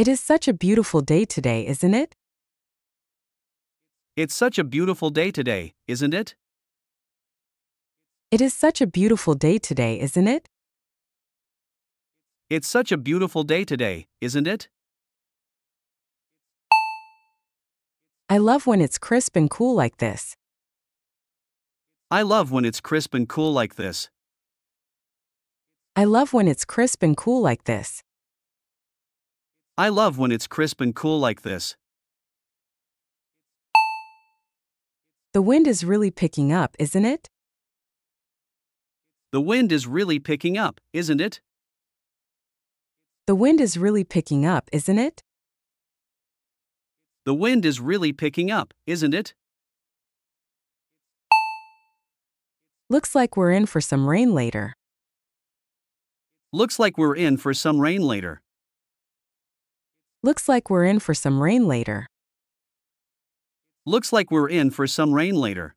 It is such a beautiful day today, isn't it? It's such a beautiful day today, isn't it? It is such a beautiful day today, isn't it? It's such a beautiful day today, isn't it? I love when it's crisp and cool like this. I love when it's crisp and cool like this. I love when it's crisp and cool like this. I love when it's crisp and cool like this. The wind is really picking up, isn't it? The wind is really picking up, isn't it? The wind is really picking up, isn't it? The wind is really picking up, isn't it? Looks like we're in for some rain later. Looks like we're in for some rain later. Looks like we're in for some rain later. Looks like we're in for some rain later.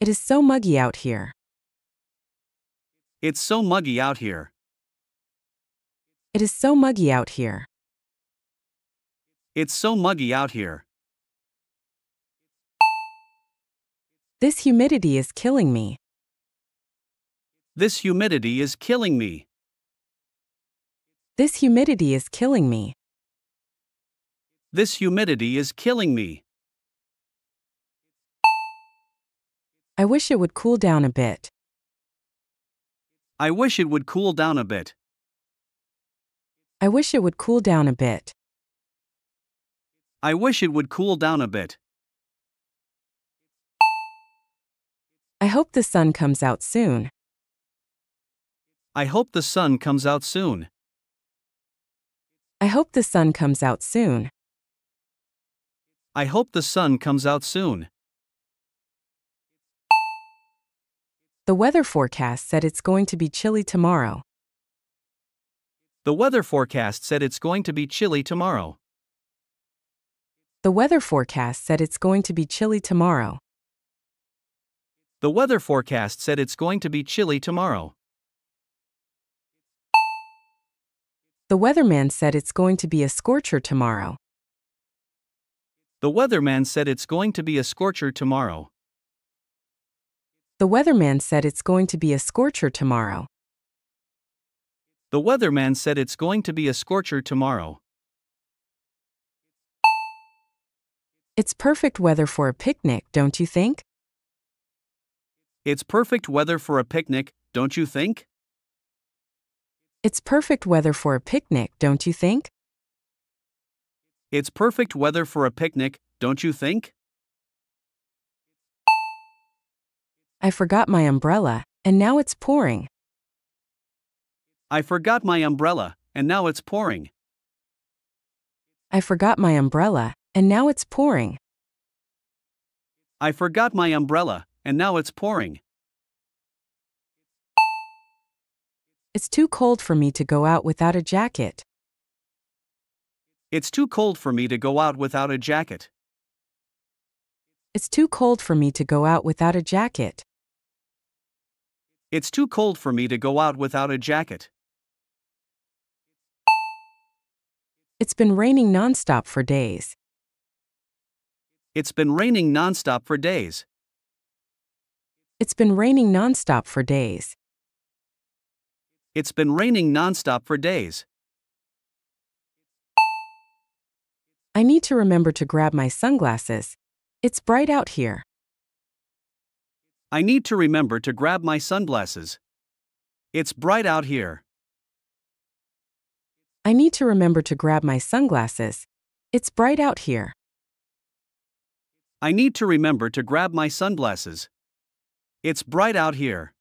It is so muggy out here. It's so muggy out here. It is so muggy out here. It's so muggy out here. This humidity is killing me. This humidity is killing me. This humidity is killing me. This humidity is killing me. I wish it would cool down a bit. I wish it would cool down a bit. I wish it would cool down a bit. I wish it would cool down a bit. I hope the sun comes out soon. I hope the sun comes out soon. I hope the sun comes out soon. I hope the sun comes out soon. The weather forecast said it's going to be chilly tomorrow. The weather forecast said it's going to be chilly tomorrow. The weather forecast said it's going to be chilly tomorrow. The weather forecast said it's going to be chilly tomorrow. The weatherman said it's going to be a scorcher tomorrow. The weatherman said it's going to be a scorcher tomorrow. The weatherman said it's going to be a scorcher tomorrow. The weatherman said it's going to be a scorcher tomorrow. It's perfect weather for a picnic, don't you think? It's perfect weather for a picnic, don't you think? It's perfect weather for a picnic, don't you think? It's perfect weather for a picnic, don't you think? I forgot my umbrella, and now it's pouring. I forgot my umbrella, and now it's pouring. I forgot my umbrella, and now it's pouring. I forgot my umbrella, and now it's pouring. It's too cold for me to go out without a jacket. It's too cold for me to go out without a jacket. It's too cold for me to go out without a jacket. It's too cold for me to go out without a jacket. It's been raining nonstop for days. It's been raining nonstop for days. It's been raining nonstop for days. It's been raining nonstop for days. I need to remember to grab my sunglasses. It's bright out here. I need to remember to grab my sunglasses. It's bright out here. I need to remember to grab my sunglasses. It's bright out here. I need to remember to grab my sunglasses. It's bright out here.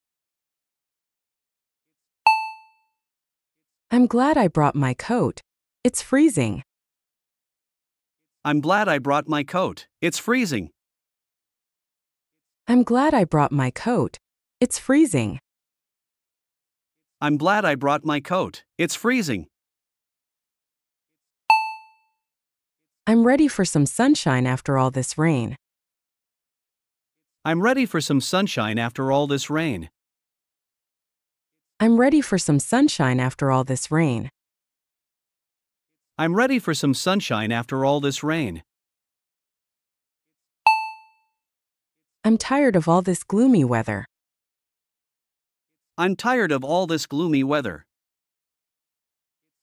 I'm glad I brought my coat. It's freezing. I'm glad I brought my coat. It's freezing. I'm glad I brought my coat. It's freezing. I'm glad I brought my coat. It's freezing. I'm ready for some sunshine after all this rain. I'm ready for some sunshine after all this rain. I'm ready for some sunshine after all this rain. I'm ready for some sunshine after all this rain. I'm tired of all this gloomy weather. I'm tired of all this gloomy weather.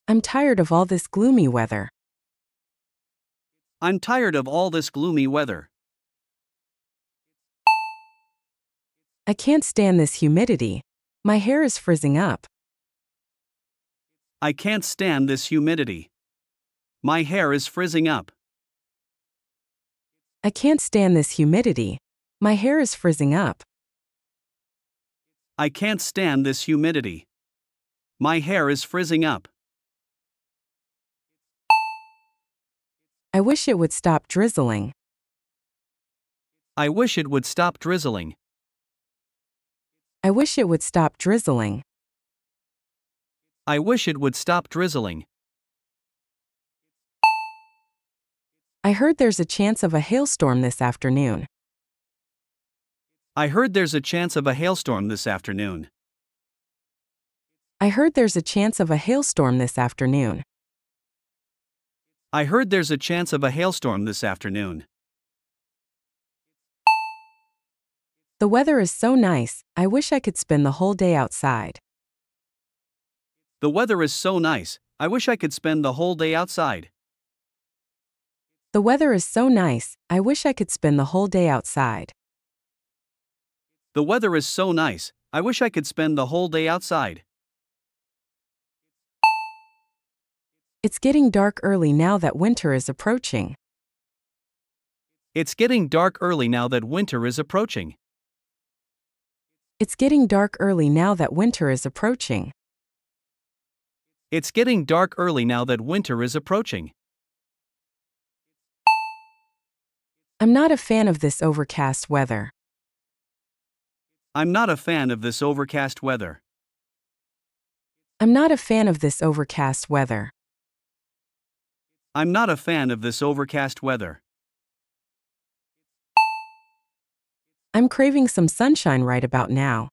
I'm tired of all this gloomy weather. I'm tired of all this gloomy weather. I can't stand this humidity. My hair is frizzing up. I can't stand this humidity. My hair is frizzing up. I can't stand this humidity. My hair is frizzing up. I can't stand this humidity. My hair is frizzing up. I wish it would stop drizzling. I wish it would stop drizzling. I wish it would stop drizzling. I wish it would stop drizzling. I heard there's a chance of a hailstorm this afternoon. I heard there's a chance of a hailstorm this afternoon. I heard there's a chance of a hailstorm this afternoon. I heard there's a chance of a hailstorm this afternoon. The weather is so nice, I wish I could spend the whole day outside. The weather is so nice, I wish I could spend the whole day outside. The weather is so nice, I wish I could spend the whole day outside. The weather is so nice, I wish I could spend the whole day outside. It's getting dark early now that winter is approaching. It's getting dark early now that winter is approaching. It's getting dark early now that winter is approaching. It's getting dark early now that winter is approaching. I'm not a fan of this overcast weather. I'm not a fan of this overcast weather. I'm not a fan of this overcast weather. I'm not a fan of this overcast weather. I'm craving some sunshine right about now.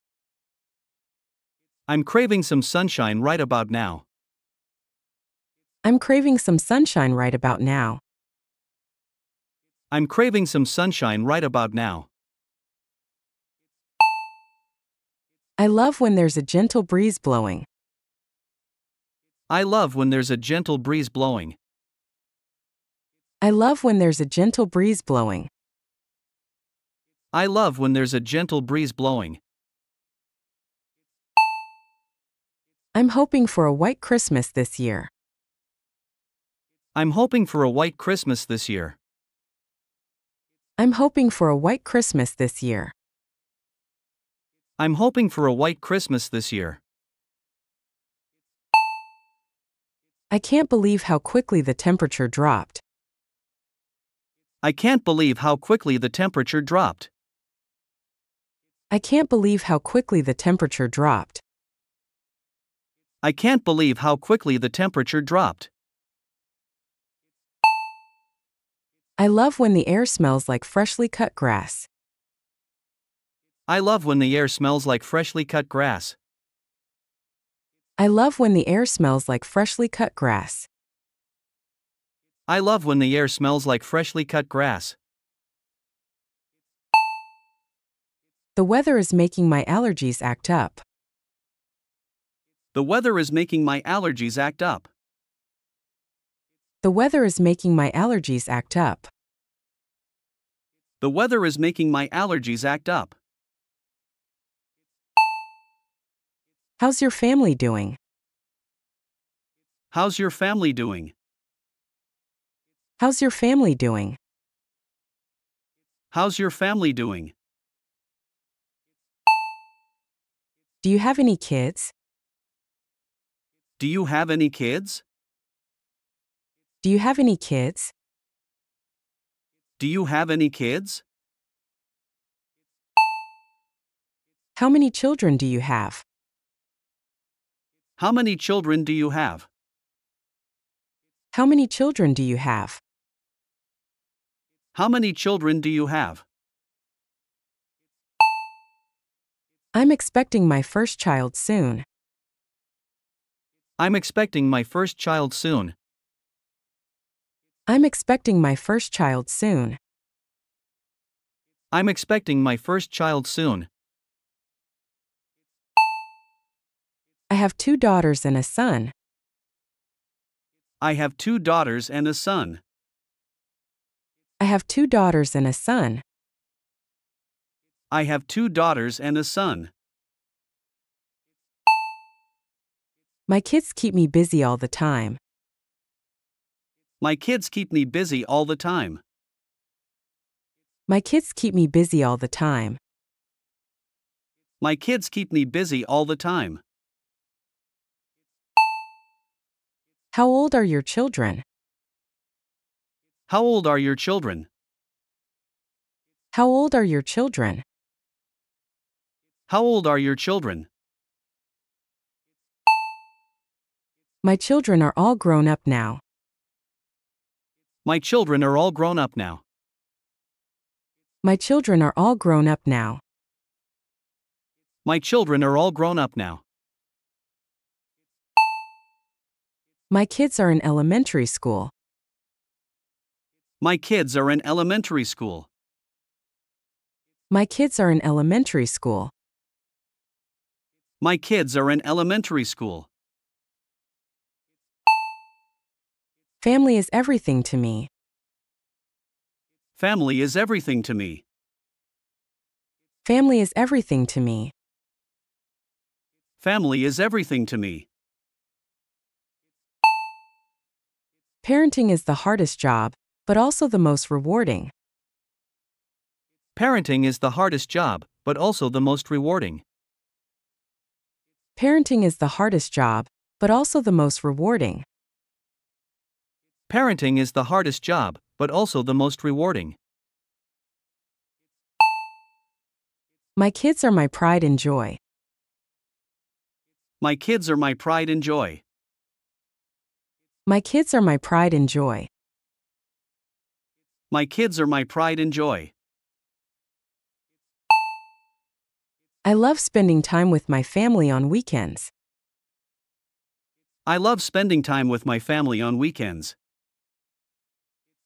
I'm craving some sunshine right about now. I'm craving some sunshine right about now. I'm craving some sunshine right about now. I love when there's a gentle breeze blowing. I love when there's a gentle breeze blowing. I love when there's a gentle breeze blowing. I love when there's a gentle breeze blowing. I'm hoping for a white Christmas this year. I'm hoping for a white Christmas this year. I'm hoping for a white Christmas this year. I'm hoping for a white Christmas this year. I can't believe how quickly the temperature dropped. I can't believe how quickly the temperature dropped. I can't believe how quickly the temperature dropped. I can't believe how quickly the temperature dropped. I love when the air smells like freshly cut grass. I love when the air smells like freshly cut grass. I love when the air smells like freshly cut grass. I love when the air smells like freshly cut grass. The weather is making my allergies act up. The weather is making my allergies act up. The weather is making my allergies act up. The weather is making my allergies act up. How's your family doing? How's your family doing? How's your family doing? How's your family doing? Do you have any kids? Do you have any kids? Do you have any kids? Do you have any kids? How many children do you have? How many children do you have? How many children do you have? How many children do you have? I'm expecting my first child soon. I'm expecting my first child soon. I'm expecting my first child soon. I'm expecting my first child soon. I have two daughters and a son. I have two daughters and a son. I have two daughters and a son. I have two daughters and a son. My kids keep me busy all the time. My kids keep me busy all the time. My kids keep me busy all the time. My kids keep me busy all the time. How old are your children? How old are your children? How old are your children? How old are your children? My children are all grown up now. My children are all grown up now. My children are all grown up now. My children are all grown up now. My kids are in elementary school. My kids are in elementary school. My kids are in elementary school. My kids are in elementary school. Family is everything to me. Family is everything to me. Family is everything to me. Family is everything to me. Parenting is the hardest job, but also the most rewarding. Parenting is the hardest job, but also the most rewarding. Parenting is the hardest job, but also the most rewarding. Parenting is the hardest job, but also the most rewarding. My kids are my pride and joy. My kids are my pride and joy. My kids are my pride and joy. My kids are my pride and joy. I love spending time with my family on weekends. I love spending time with my family on weekends.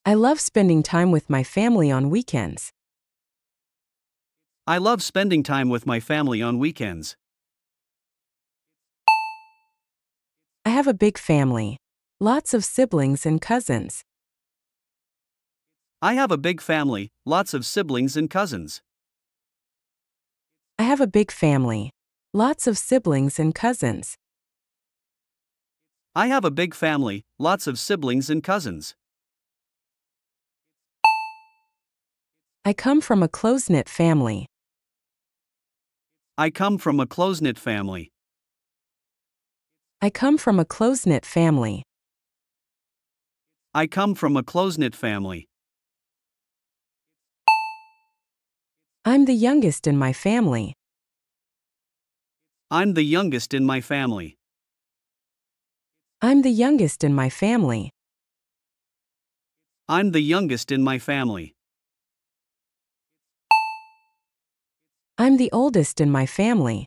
I love spending time with my family on weekends. I love spending time with my family on weekends. I have a big family. Lots of siblings and cousins. I have a big family, lots of siblings and cousins. I have a big family, lots of siblings and cousins. I have a big family, lots of siblings and cousins. I come from a close knit family. I come from a close knit family. I come from a close knit family. I come from a close knit family. I'm the youngest in my family. I'm the youngest in my family. I'm the youngest in my family. I'm the youngest in my family. I'm the oldest in my family.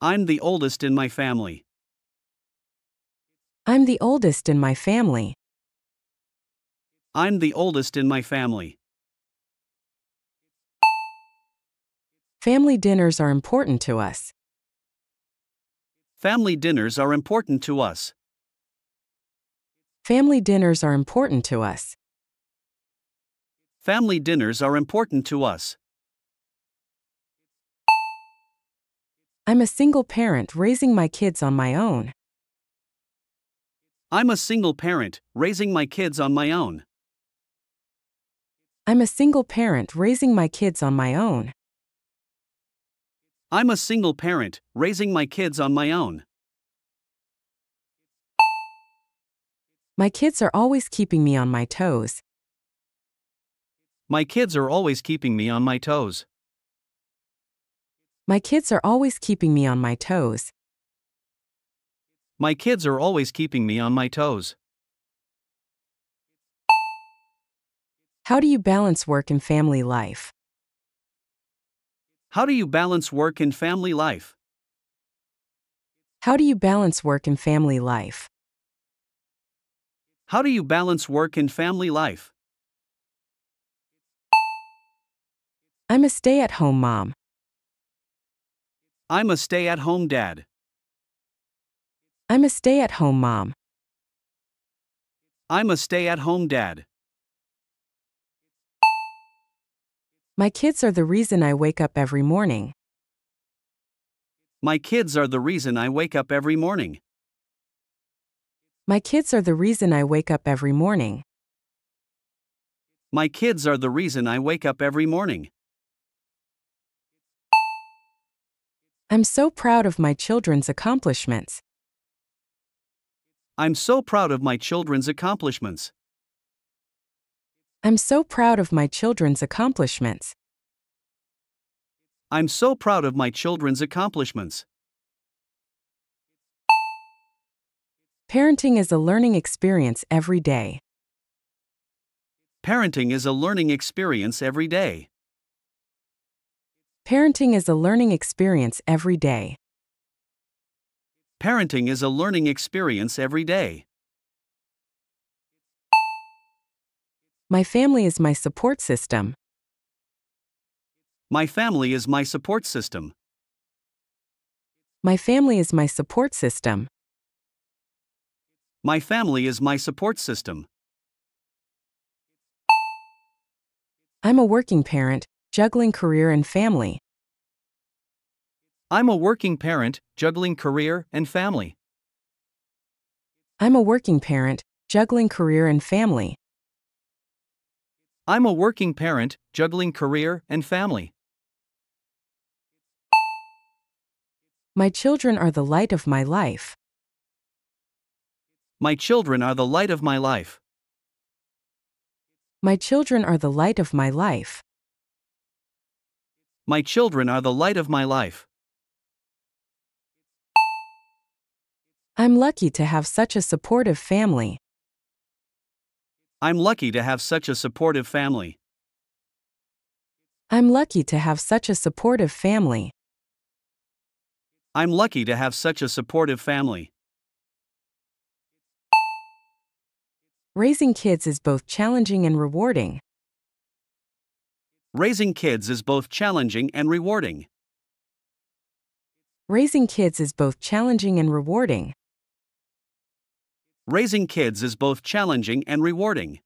I'm the oldest in my family. I'm the oldest in my family. I'm the oldest in my family. Family dinners are important to us. Family dinners are important to us. Family dinners are important to us. Family dinners are important to us. I'm a single parent raising my kids on my own. I'm a single parent raising my kids on my own. I'm a single parent raising my kids on my own. I'm a single parent, raising my kids on my own. My kids are always keeping me on my toes. My kids are always keeping me on my toes. My kids are always keeping me on my toes. My kids are always keeping me on my toes. How do you balance work and family life? How do you balance work and family life? How do you balance work and family life? How do you balance work and family life? I'm a stay at home mom. I'm a stay at home dad. I'm a stay at home mom. I'm a stay at home dad. My kids are the reason I wake up every morning. My kids are the reason I wake up every morning. My kids are the reason I wake up every morning. My kids are the reason I wake up every morning. I'm so proud of my children's accomplishments. I'm so proud of my children's accomplishments. I'm so proud of my children's accomplishments. I'm so proud of my children's accomplishments. Parenting is a learning experience every day. Parenting is a learning experience every day. Parenting is a learning experience every day. Parenting is a learning experience every day. My family is my support system. My family is my support system. My family is my support system. My family is my support system. I'm a working parent, juggling career and family. I'm a working parent, juggling career and family. I'm a working parent, juggling career and family. I'm a working parent, juggling career and family. My children are the light of my life. My children are the light of my life. My children are the light of my life. My children are the light of my life. I'm lucky to have such a supportive family. I'm lucky to have such a supportive family. I'm lucky to have such a supportive family. I'm lucky to have such a supportive family. Raising kids is both challenging and rewarding. Raising kids is both challenging and rewarding. Raising kids is both challenging and rewarding. Raising kids is both challenging and rewarding.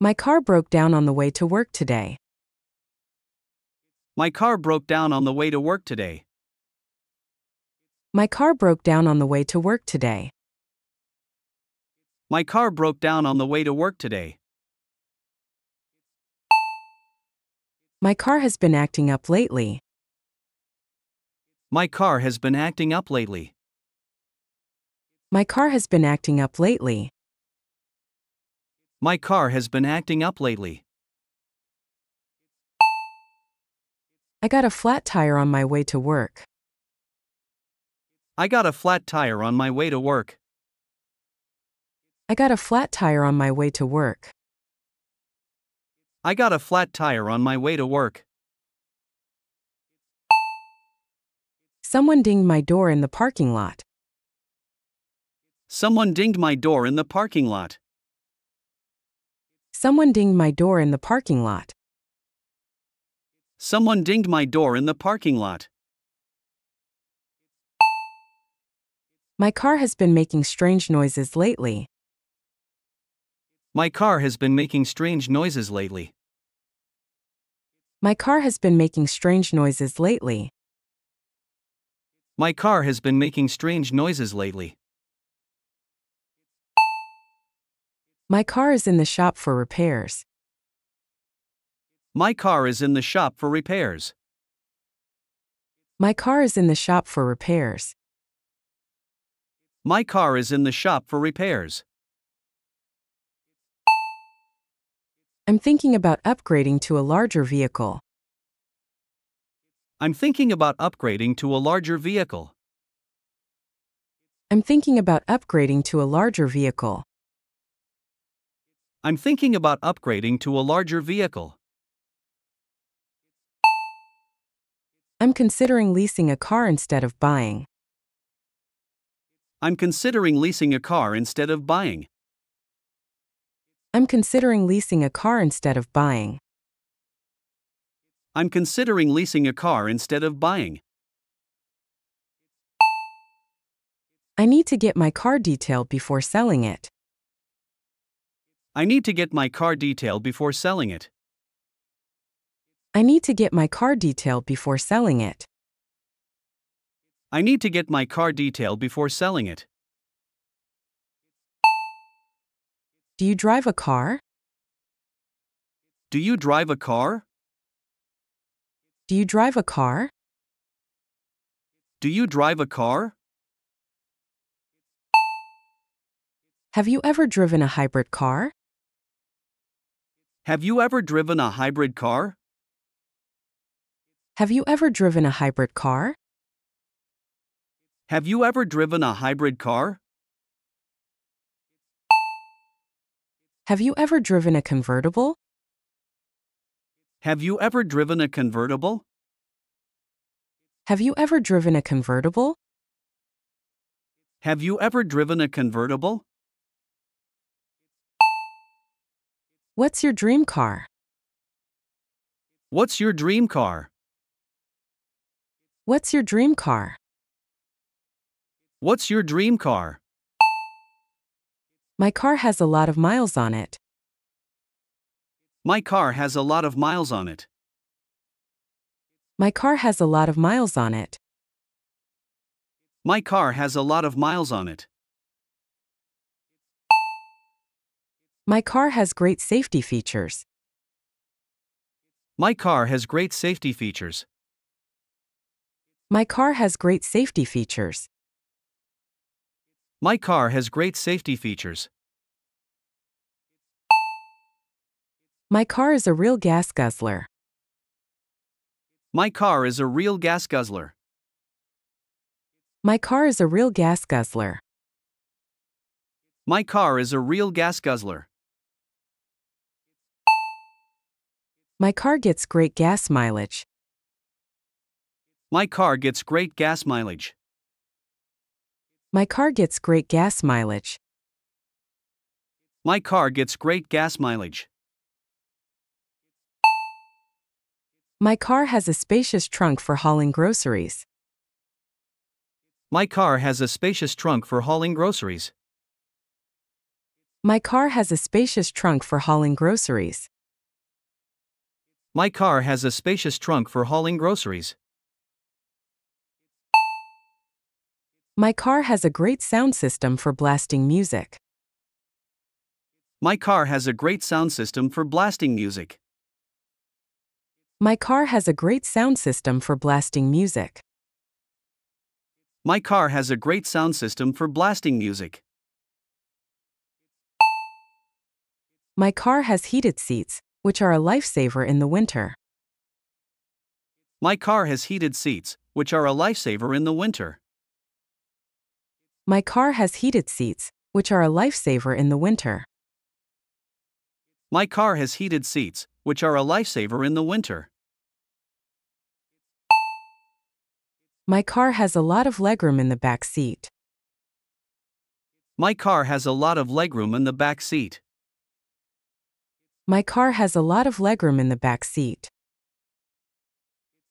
My car broke down on the way to work today. My car broke down on the way to work today. My car broke down on the way to work today. My car broke down on the way to work today. My car has been acting up lately. My car has been acting up lately. My car has been acting up lately. My car has been acting up lately. I got a flat tire on my way to work. I got a flat tire on my way to work. I got a flat tire on my way to work. I got a flat tire on my way to work. Someone dinged my door in the parking lot. Someone dinged my door in the parking lot. Someone dinged my door in the parking lot. Someone dinged my door in the parking lot. My car has been making strange noises lately. My car has been making strange noises lately. My car has been making strange noises lately. My car has been making strange noises lately. My car is in the shop for repairs. My car is in the shop for repairs. My car is in the shop for repairs. My car is in the shop for repairs. I'm thinking about upgrading to a larger vehicle. I'm thinking about upgrading to a larger vehicle. I'm thinking about upgrading to a larger vehicle. I'm thinking about upgrading to a larger vehicle. I'm considering leasing a car instead of buying. I'm considering leasing a car instead of buying. I'm considering leasing a car instead of buying. I'm considering leasing a car instead of buying. I need to get my car detailed before selling it. I need to get my car detailed before selling it. I need to get my car detailed before selling it. I need to get my car detailed before selling it. Do you drive a car? Do you drive a car? Do you drive a car? Do you drive a car? Have you ever driven a hybrid car? Have you ever driven a hybrid car? Have you ever driven a hybrid car? Have you ever driven a hybrid car? Have you ever driven a convertible? Have you ever driven a convertible? Have you ever driven a convertible? Have you ever driven a convertible? What's your dream car? What's your dream car? What's your dream car? What's your dream car? My car has a lot of miles on it. My car has a lot of miles on it. My car has a lot of miles on it. My car has a lot of miles on it. My car has great safety features. My car has great safety features. My car has great safety features. My car has great safety features. My car is a real gas guzzler. My car is a real gas guzzler. My car is a real gas guzzler. My car is a real gas guzzler. My car gets great gas mileage. My car gets great gas mileage. My car gets great gas mileage. My car gets great gas mileage. My car has a spacious trunk for hauling groceries. My car has a spacious trunk for hauling groceries. My car has a spacious trunk for hauling groceries. My car has a spacious trunk for hauling groceries. My car has a great sound system for blasting music. My car has a great sound system for blasting music. My car has a great sound system for blasting music. My car has a great sound system for blasting music. My car has heated seats, which are a lifesaver in the winter. My car has heated seats, which are a lifesaver in the winter. My car has heated seats, which are a lifesaver in the winter. My car has heated seats, which are a lifesaver in the winter. My car has a lot of legroom in the back seat. My car has a lot of legroom in the back seat. My car has a lot of legroom in the back seat.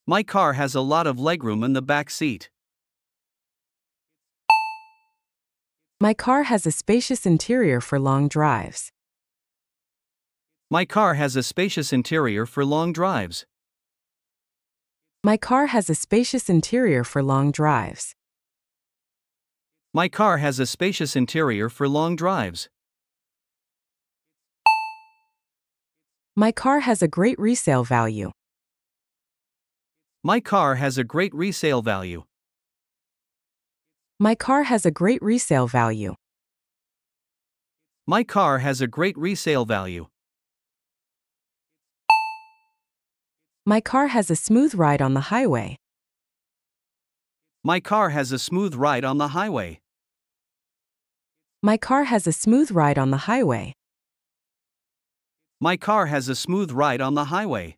My car has a lot of legroom in the back seat. My car has a spacious interior for long drives. My car has a spacious interior for long drives. My car has a spacious interior for long drives. My car has a spacious interior for long drives. My car has a great resale value. My car has a great resale value. My car has a great resale value. My car has a great resale value. My car has a smooth ride on the highway. My car has a smooth ride on the highway. My car has a smooth ride on the highway. My car has a smooth ride on the highway.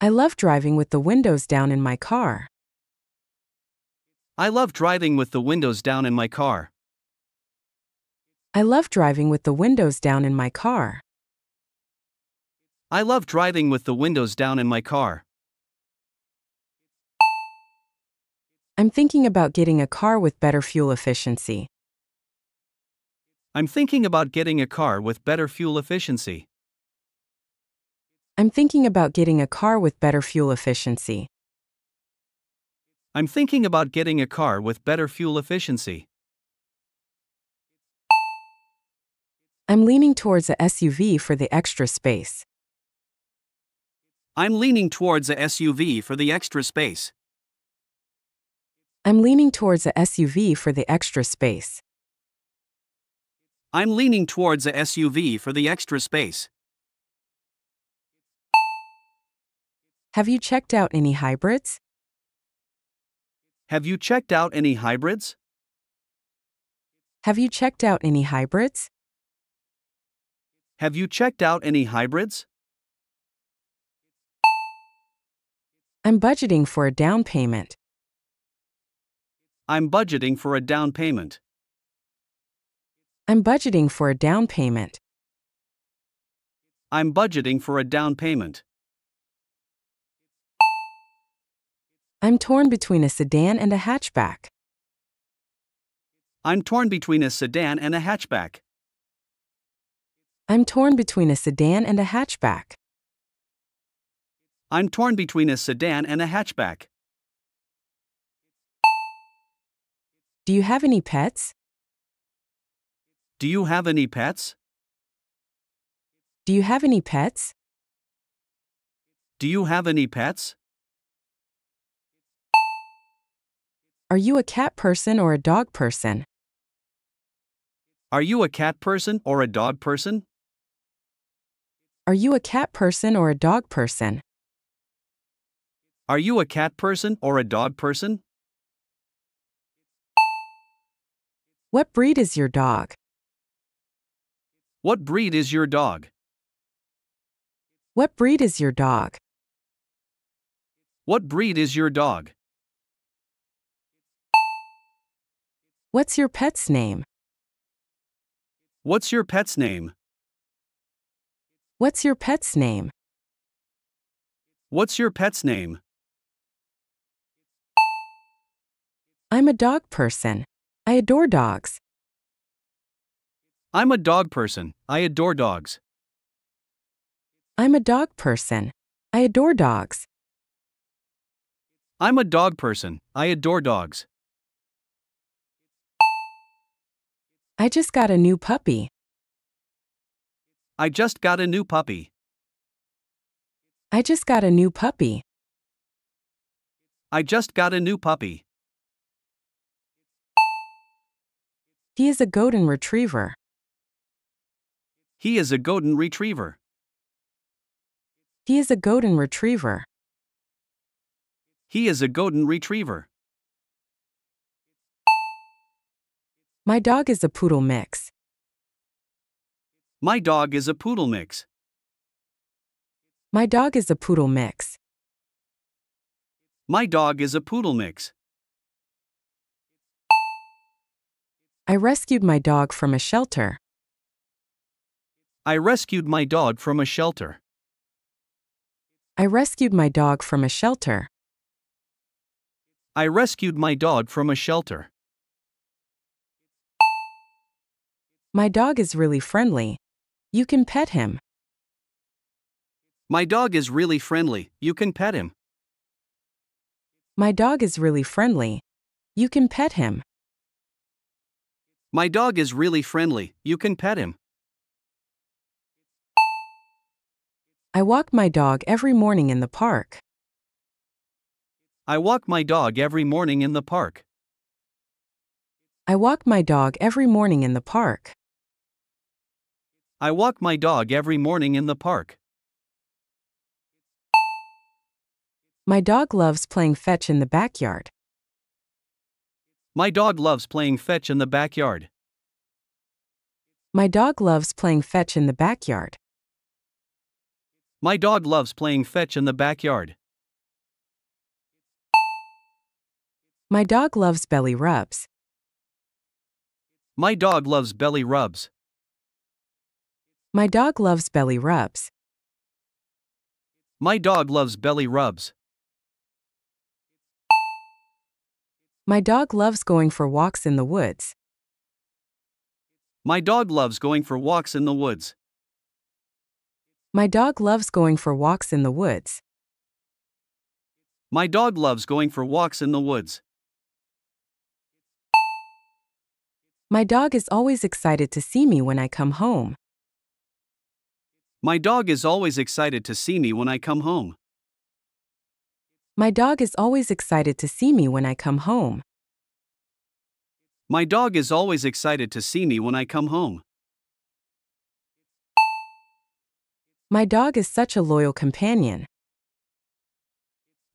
I love driving with the windows down in my car. I love driving with the windows down in my car. I love driving with the windows down in my car. I love driving with the windows down in my car. I'm thinking about getting a car with better fuel efficiency. I'm thinking about getting a car with better fuel efficiency. I'm thinking about getting a car with better fuel efficiency. I'm thinking about getting a car with better fuel efficiency. I'm leaning towards a SUV for the extra space. I'm leaning towards a SUV for the extra space. I'm leaning towards a SUV for the extra space. I'm leaning towards a SUV for the extra space. Have you checked out any hybrids? Have you checked out any hybrids? Have you checked out any hybrids? Have you checked out any hybrids? I'm budgeting for a down payment. I'm budgeting for a down payment. I'm budgeting for a down payment. I'm budgeting for a down payment. I'm torn between a sedan and a hatchback. I'm torn between a sedan and a hatchback. I'm torn between a sedan and a hatchback. I'm torn between a sedan and a hatchback. Do you have any pets? Do you have any pets? Do you have any pets? Do you have any pets? Are you a cat person or a dog person? Are you a cat person or a dog person? Are you a cat person or a dog person? Are you a cat person or a dog person? What breed is your dog? What breed is your dog? What breed is your dog? What breed is your dog? What's your pet's name? What's your pet's name? What's your pet's name? What's your pet's name? I'm a dog person. I adore dogs. I'm a dog person. I adore dogs. I'm a dog person. I adore dogs. I'm a dog person. I adore dogs. I just got a new puppy. I just got a new puppy. I just got a new puppy. I just got a new puppy. He is a golden retriever. He is a golden retriever. He is a golden retriever. He is a golden retriever. My dog is a poodle mix. My dog is a poodle mix. My dog is a poodle mix. My dog is a poodle mix. I rescued my dog from a shelter. I rescued my dog from a shelter. I rescued my dog from a shelter. I rescued my dog from a shelter. My dog is really friendly. You can pet him. My dog is really friendly. You can pet him. My dog is really friendly. You can pet him. My dog is really friendly. You can pet him. I walk my dog every morning in the park. I walk my dog every morning in the park. I walk my dog every morning in the park. I walk my dog every morning in the park. My dog loves playing fetch in the backyard. My dog loves playing fetch in the backyard. My dog loves playing fetch in the backyard. My dog loves playing fetch in the backyard. My dog loves belly rubs. My dog loves belly rubs. My dog loves belly rubs. My dog loves belly rubs. My dog loves going for walks in the woods. My dog loves going for walks in the woods. My dog loves going for walks in the woods. My dog loves going for walks in the woods. My dog is always excited to see me when I come home. My dog is always excited to see me when I come home. My dog is always excited to see me when I come home. My dog is always excited to see me when I come home. My dog is such a loyal companion.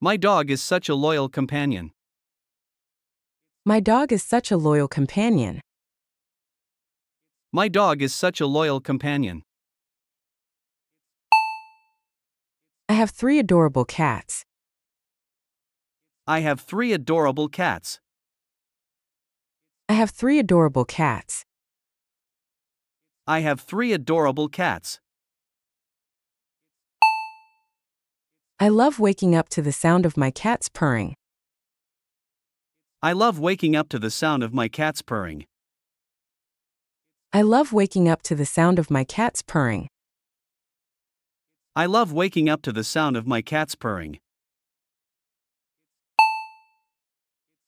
My dog is such a loyal companion. My dog is such a loyal companion. My dog is such a loyal companion. I have three adorable cats. I have three adorable cats. I have three adorable cats. I have three adorable cats. I love waking up to the sound of my cat's purring. I love waking up to the sound of my cat's purring. I love waking up to the sound of my cat's purring. I love waking up to the sound of my cat's purring.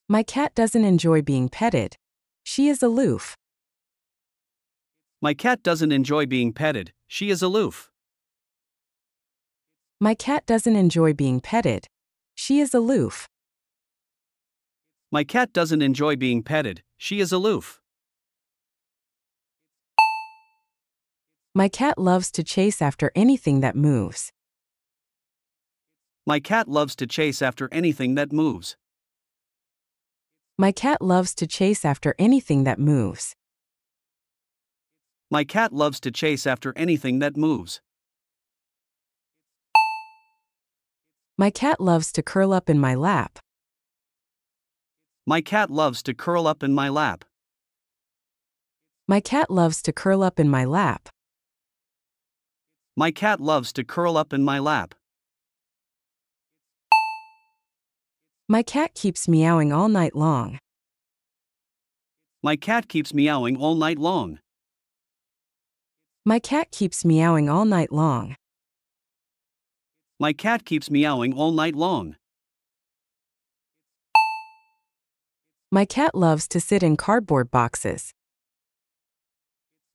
My cat doesn't enjoy being petted. She is aloof. My cat doesn't enjoy being petted. She is aloof. My cat doesn't enjoy being petted. She is aloof. My cat doesn't enjoy being petted, she is aloof. My cat loves to chase after anything that moves. My cat loves to chase after anything that moves. My cat loves to chase after anything that moves. My cat loves to chase after anything that moves. My cat loves to curl up in my lap. My cat loves to curl up in my lap. My cat loves to curl up in my lap. My cat loves to curl up in my lap. My cat keeps meowing all night long. My cat keeps meowing all night long. My cat keeps meowing all night long. My cat keeps meowing all night long. My cat loves to sit in cardboard boxes.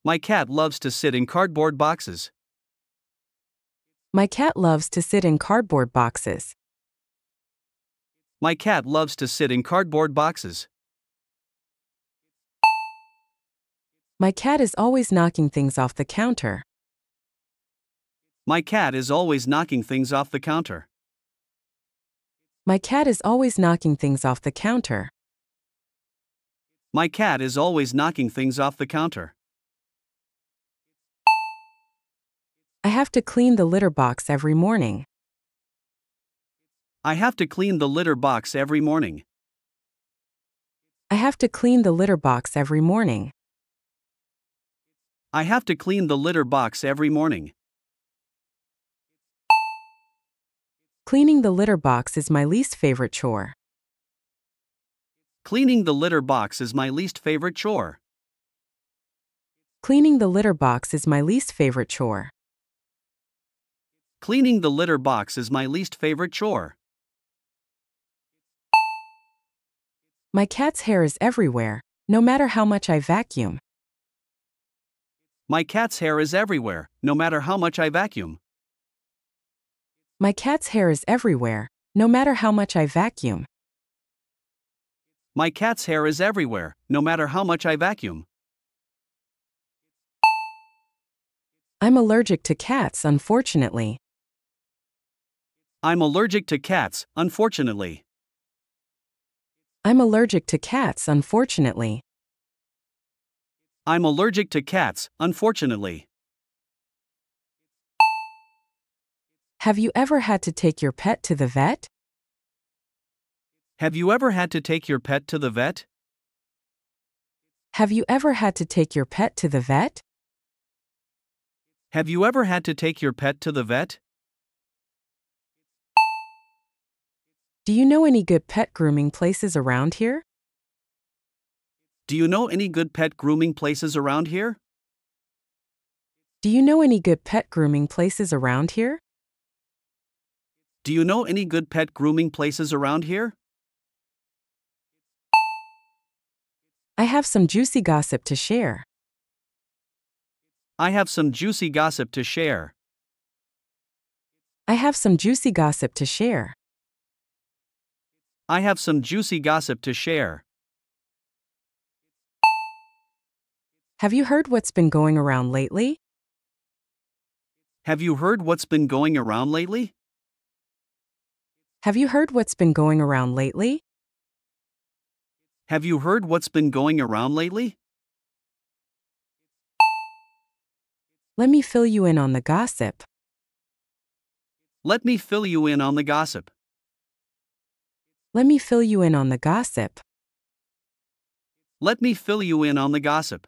My cat loves to sit in cardboard boxes. My cat loves to sit in cardboard boxes. My cat loves to sit in cardboard boxes. My cat is always knocking things off the counter. My cat is always knocking things off the counter. My cat is always knocking things off the counter. My cat is always knocking things off the counter. I have to clean the litter box every morning. I have to clean the litter box every morning. I have to clean the litter box every morning. I have to clean the litter box every morning. Cleaning the litter box is my least favorite chore. Cleaning the litter box is my least favorite chore. Cleaning the litter box is my least favorite chore. Cleaning the litter box is my least favorite chore. My cat's hair is everywhere, no matter how much I vacuum. My cat's hair is everywhere, no matter how much I vacuum. My cat's hair is everywhere, no matter how much I vacuum. My cat's hair is everywhere, no matter how much I vacuum. I'm allergic to cats, unfortunately. I'm allergic to cats, unfortunately. I'm allergic to cats, unfortunately. I'm allergic to cats, unfortunately. Have you ever had to take your pet to the vet? Have you ever had to take your pet to the vet? Have you ever had to take your pet to the vet? Have you ever had to take your pet to the vet? Do you know any good pet grooming places around here? Do you know any good pet grooming places around here? Do you know any good pet grooming places around here? Do you know any good pet grooming places around here? I have some juicy gossip to share. I have some juicy gossip to share. I have some juicy gossip to share. I have some juicy gossip to share. Have you heard what's been going around lately? Have you heard what's been going around lately? Have you heard what's been going around lately? Have you heard what's been going around lately? Let me fill you in on the gossip. Let me fill you in on the gossip. Let me fill you in on the gossip. Let me fill you in on the gossip.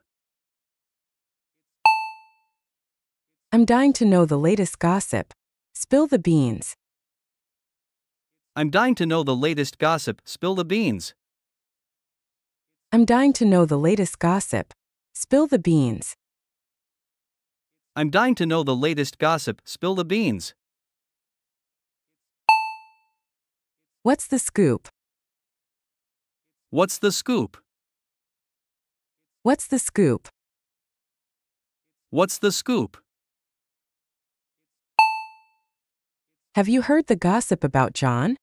I'm dying to know the latest gossip. Spill the beans. I'm dying to know the latest gossip, spill the beans. I'm dying to know the latest gossip. Spill the beans. I'm dying to know the latest gossip, spill the beans. What's the scoop? What's the scoop? What's the scoop? What's the scoop? Have you heard the gossip about John?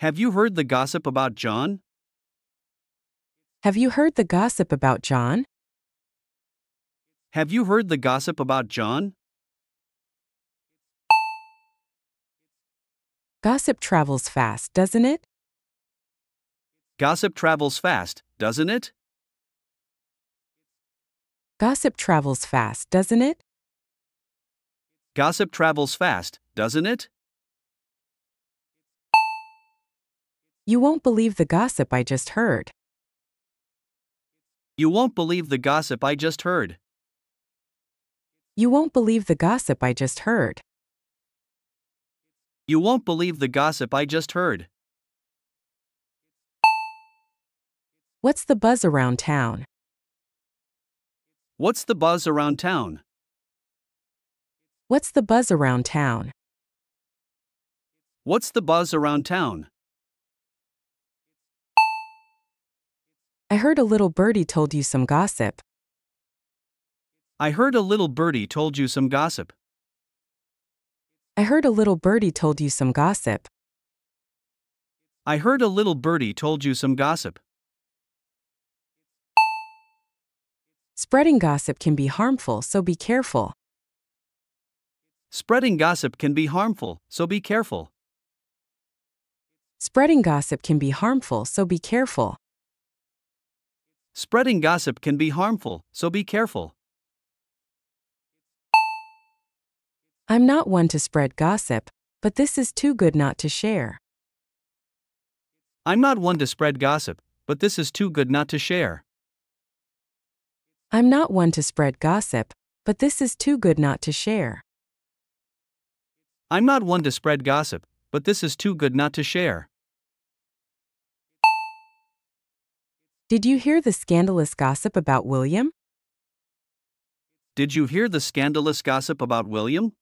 Have you heard the gossip about John? Have you heard the gossip about John? Have you heard the gossip about John? Gossip travels fast, doesn't it? Gossip travels fast, doesn't it? Gossip travels fast, doesn't it? Gossip travels fast, doesn't it? You won't believe the gossip I just heard. You won't believe the gossip I just heard. You won't believe the gossip I just heard. You won't believe the gossip I just heard. What's the buzz around town? What's the buzz around town? What's the buzz around town? What's the buzz around town? I heard a little birdie told you some gossip. I heard a little birdie told you some gossip. I heard a little birdie told you some gossip. I heard a little birdie told you some gossip. Spreading gossip can be harmful, so be careful. Spreading gossip can be harmful, so be careful. Spreading gossip can be harmful, so be careful. Spreading gossip can be harmful, so be careful. I'm not one to spread gossip, but this is too good not to share. I'm not one to spread gossip, but this is too good not to share. I'm not one to spread gossip, but this is too good not to share. I'm not one to spread gossip, but this is too good not to share. Did you hear the scandalous gossip about William? Did you hear the scandalous gossip about William?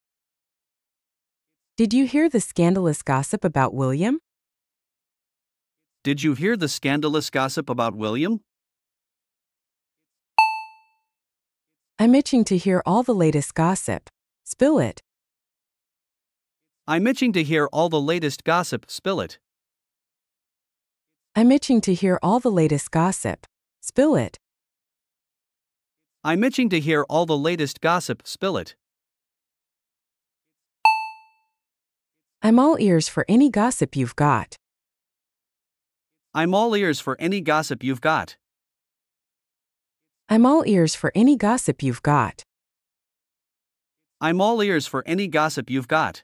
Did you hear the scandalous gossip about William? Did you hear the scandalous gossip about William? I'm itching to hear all the latest gossip. Spill it. I'm itching to hear all the latest gossip, spill it. I'm itching to hear all the latest gossip, spill it. I'm itching to hear all the latest gossip, spill it. I'm all ears for any gossip you've got. I'm all ears for any gossip you've got. I'm all ears for any gossip you've got. I'm all ears for any gossip you've got.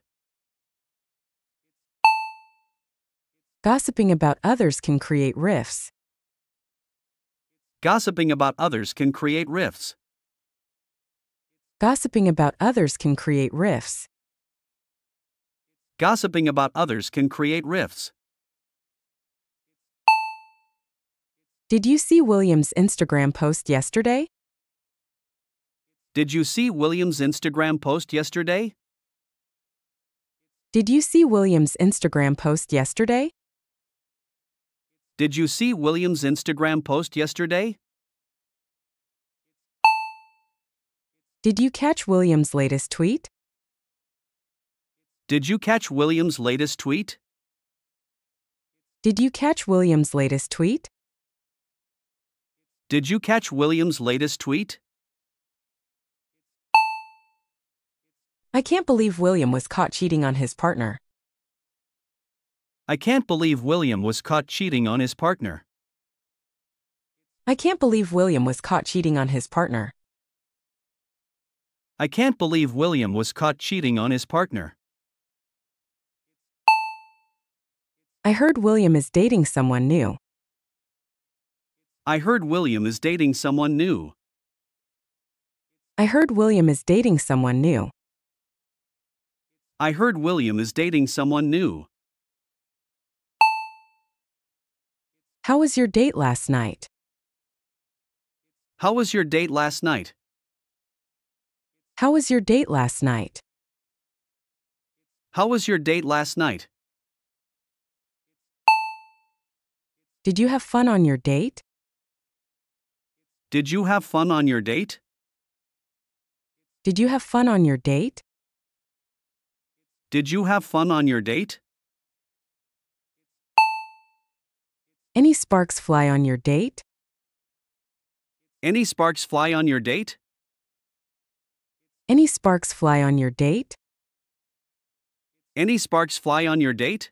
Gossiping about others can create rifts. Gossiping about others can create rifts. Gossiping about others can create rifts. Gossiping about others can create rifts. Did you see William's Instagram post yesterday? Did you see William's Instagram post yesterday? Did you see William's Instagram post yesterday? Did you see William's Instagram post yesterday? Did you catch William's latest tweet? Did you catch William's latest tweet? Did you catch William's latest tweet? Did you catch William's latest tweet? I can't believe William was caught cheating on his partner. I can't believe William was caught cheating on his partner. I can't believe William was caught cheating on his partner. I can't believe William was caught cheating on his partner. I heard William is dating someone new. I heard William is dating someone new. I heard William is dating someone new. I heard William is dating someone new. How was your date last night? How was your date last night? How was your date last night? How was your date last night? Did you have fun on your date? Did you have fun on your date? Did you have fun on your date? Did you have fun on your date? Any sparks fly on your date? Any sparks fly on your date? Any sparks fly on your date? Any sparks fly on your date?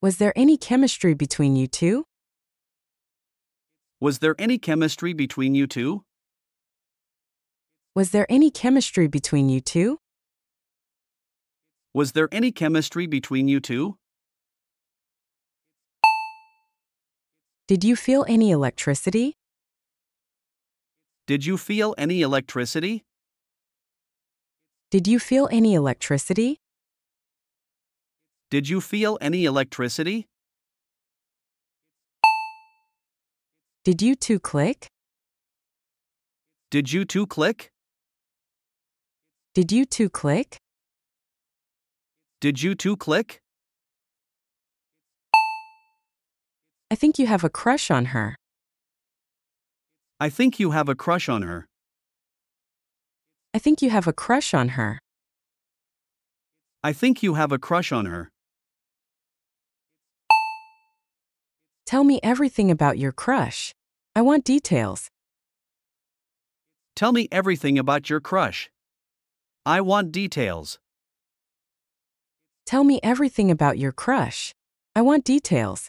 Was there any chemistry between you two? Was there any chemistry between you two? Was there any chemistry between you two? Was there any chemistry between you two? Did you feel any electricity? Did you feel any electricity? Did you feel any electricity? Did you feel any electricity? Did you two click? Did you two click? Did you two click? Did you two click? I think you have a crush on her. I think you have a crush on her. I think you have a crush on her. I think you have a crush on her. Tell me everything about your crush. I want details. Tell me everything about your crush. I want details. Tell me everything about your crush. I want details.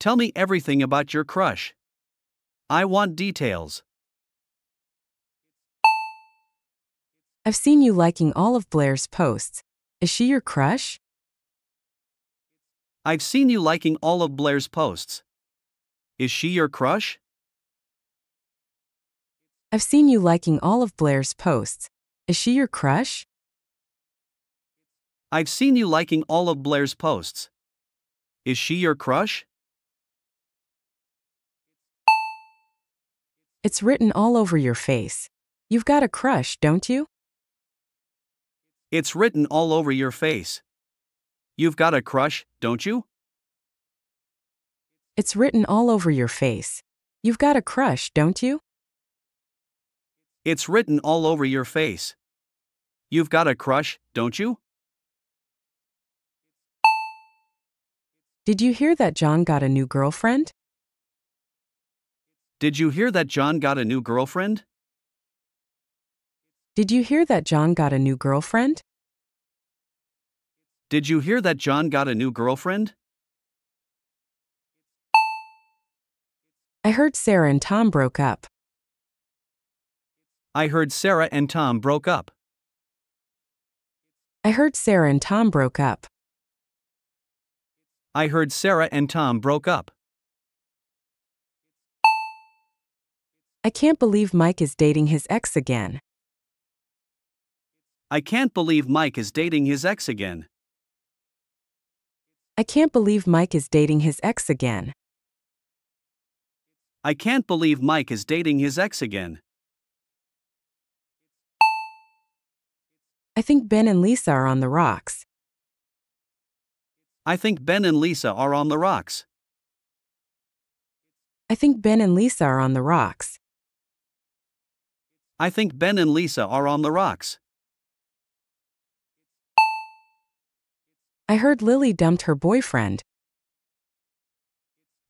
Tell me everything about your crush. I want details. I've seen you liking all of Blair's posts. Is she your crush? I've seen you liking all of Blair's posts. Is she your crush? I've seen you liking all of Blair's posts. Is she your crush? I've seen you liking all of Blair's posts. Is she your crush? It's written all over your face. You've got a crush, don't you? It's written all over your face. You've got a crush, don't you? It's written all over your face. You've got a crush, don't you? It's written all over your face. You've got a crush, don't you? Did you hear that John got a new girlfriend? Did you hear that John got a new girlfriend? Did you hear that John got a new girlfriend? Did you hear that John got a new girlfriend? I heard Sarah and Tom broke up. I heard Sarah and Tom broke up. I heard Sarah and Tom broke up. I heard Sarah and Tom broke up. I can't believe Mike is dating his ex again. I can't believe Mike is dating his ex again. I can't believe Mike is dating his ex again. I can't believe Mike is dating his ex again. I think Ben and Lisa are on the rocks. I think Ben and Lisa are on the rocks. I think Ben and Lisa are on the rocks. I think Ben and Lisa are on the rocks. I heard Lily dumped her boyfriend.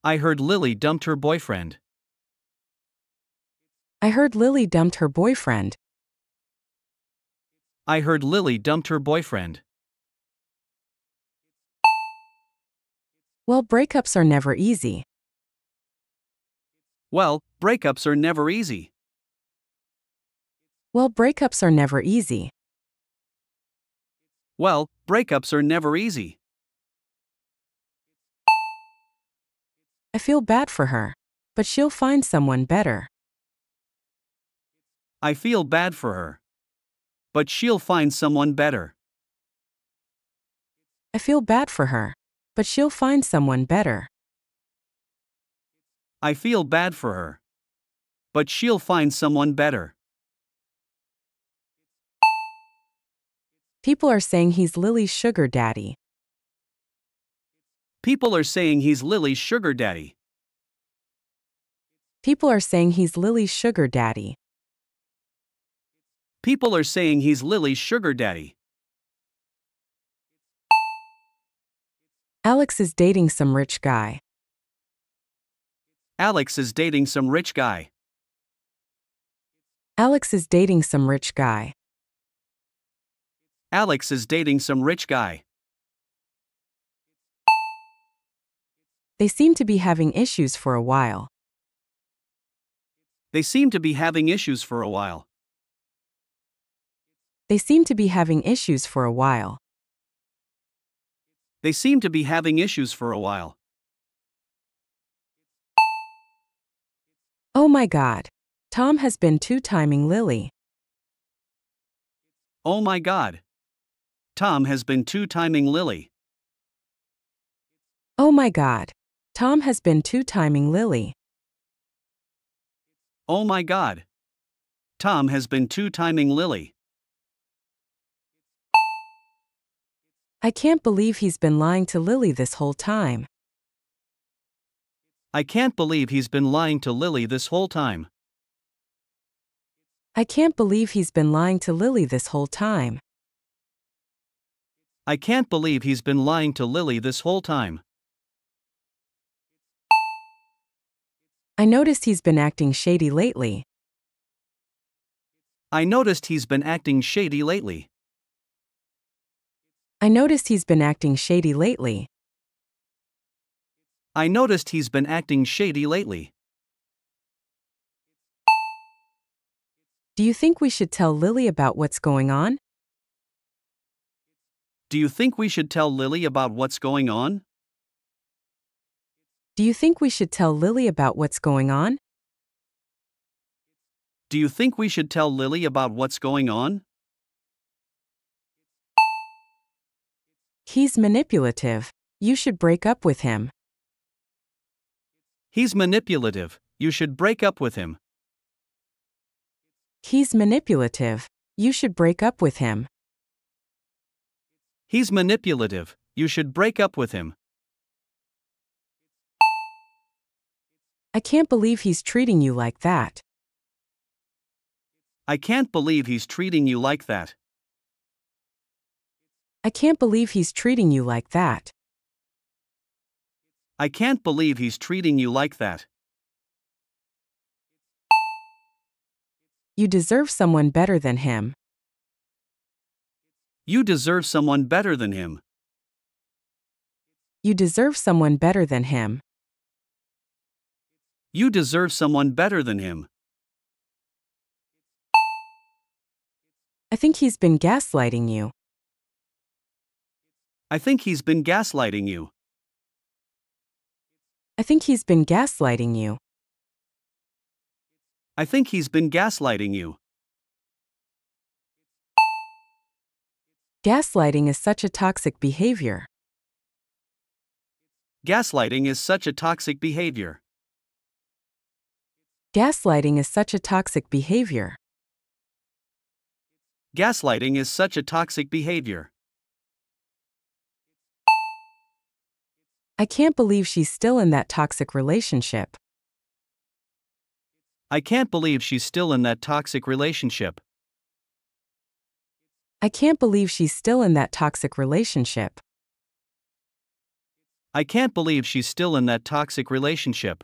I heard Lily dumped her boyfriend. I heard Lily dumped her boyfriend. I heard Lily dumped her boyfriend. Well, breakups are never easy. Well, breakups are never easy. Well, breakups are never easy. Well, breakups are never easy. I feel bad for her, but she'll find someone better. I feel bad for her, but she'll find someone better. I feel bad for her, but she'll find someone better. I feel bad for her, but she'll find someone better. People are saying he's Lily's sugar daddy. People are saying he's Lily's sugar daddy. People are saying he's Lily's sugar daddy. People are saying he's Lily's sugar daddy. Alex is dating some rich guy. Alex is dating some rich guy. Alex is dating some rich guy. Alex is dating some rich guy. They seem to be having issues for a while. They seem to be having issues for a while. They seem to be having issues for a while. They seem to be having issues for a while. Oh my god. Tom has been two timing Lily. Oh my god. Tom has been two-timing Lily. Oh my god. Tom has been two-timing Lily. Oh my god. Tom has been two-timing Lily. I can't believe he's been lying to Lily this whole time. I can't believe he's been lying to Lily this whole time. I can't believe he's been lying to Lily this whole time. I can't believe he's been lying to Lily this whole time. I noticed he's been acting shady lately. I noticed he's been acting shady lately. I noticed he's been acting shady lately. I noticed he's been acting shady lately. Do you think we should tell Lily about what's going on? Do you think we should tell Lily about what's going on? Do you think we should tell Lily about what's going on? Do you think we should tell Lily about what's going on? He's manipulative. You should break up with him. He's manipulative. You should break up with him. He's manipulative. You should break up with him. He's manipulative, you should break up with him. I can't believe he's treating you like that. I can't believe he's treating you like that. I can't believe he's treating you like that. I can't believe he's treating you like that. You deserve someone better than him. You deserve someone better than him. You deserve someone better than him. You deserve someone better than him. I think he's been gaslighting you. I think he's been gaslighting you. I think he's been gaslighting you. I think he's been gaslighting you. Gaslighting is such a toxic behavior. Gaslighting is such a toxic behavior. Gaslighting is such a toxic behavior. Gaslighting is such a toxic behavior. I can't believe she's still in that toxic relationship. I can't believe she's still in that toxic relationship. I can't believe she's still in that toxic relationship. I can't believe she's still in that toxic relationship.